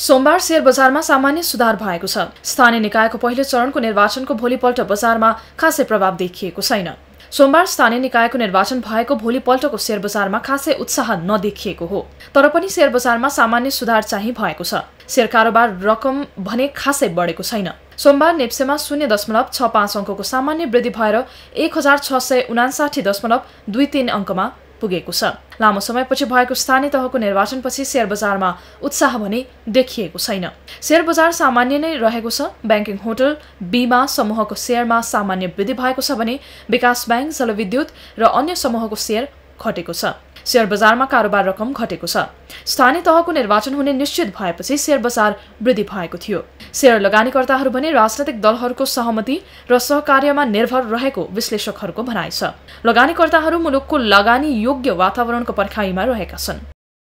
सोमबार शेयर बजारमा सामान्य सुधार भएको छ स्थानीय निकायको पहिलो चरणको निर्वाचनको भोलिपल्ट बजारमा खासै प्रभाव देखिएको छैन सोमबार स्थानीय निकायको निर्वाचन भएको भोलिपल्टको शेयर बजारमा खासै उत्साह नदेखिएको हो तर पनि सेयर बजारमा सामान्य सुधार चाहिँ भएको छ शेयर कारोबार रकम भने खासै बढेको छैन सोमबार नेप्सेमा शून्य दशमलव छ पाँच अङ्कको सामान्य वृद्धि भएर एक हजार छ सय उनासाठी दशमलव दुई तिन अङ्कमा पुगेको छ लामो समयपछि भएको स्थानीय तहको निर्वाचनपछि सेयर बजारमा उत्साह भने देखिएको छैन सेयर बजार सामान्य नै रहेको छ ब्याङ्किङ होटल बिमा समूहको सेयरमा सामान्य वृद्धि भएको छ भने विकास ब्याङ्क जलविद्युत र अन्य समूहको सेयर घटेको छ सेयर बजारमा कारोबार रकम घटेको छ स्थानीय तहको निर्वाचन हुने निश्चित भएपछि शेयर बजार वृद्धि भएको थियो सेयर लगानीकर्ताहरू भने राजनैतिक दलहरूको सहमति र सहकार्यमा निर्भर रहेको विश्लेषकहरूको भनाइ छ लगानीकर्ताहरू मुलुकको लगानी योग्य वातावरणको पर्खाइमा रहेका छन्